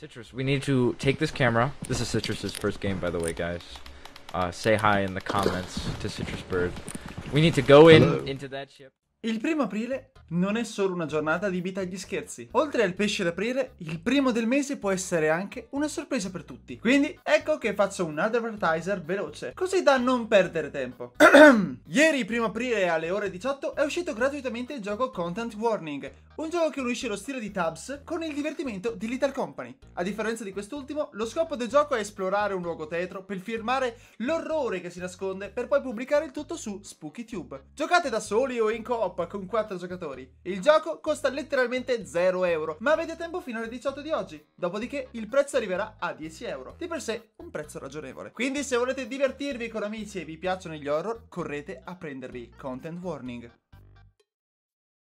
Citrus, we need to take this camera. This is Citrus's first game, by the way, guys. Uh, say hi in the comments to Citrus Bird. We need to go in Hello. into that ship. Il primo aprile non è solo una giornata di vita agli scherzi. Oltre al pesce d'aprile, il primo del mese può essere anche una sorpresa per tutti. Quindi ecco che faccio un advertiser veloce, così da non perdere tempo. Ieri, primo aprile alle ore 18, è uscito gratuitamente il gioco Content Warning, un gioco che unisce lo stile di Tabs con il divertimento di Little Company. A differenza di quest'ultimo, lo scopo del gioco è esplorare un luogo tetro per firmare l'orrore che si nasconde per poi pubblicare il tutto su SpookyTube. Giocate da soli o in coop Coppa con 4 giocatori. Il gioco costa letteralmente 0 euro, ma avete tempo fino alle 18 di oggi. Dopodiché il prezzo arriverà a 10 euro. Di per sé un prezzo ragionevole. Quindi se volete divertirvi con amici e vi piacciono gli horror, correte a prendervi. Content warning.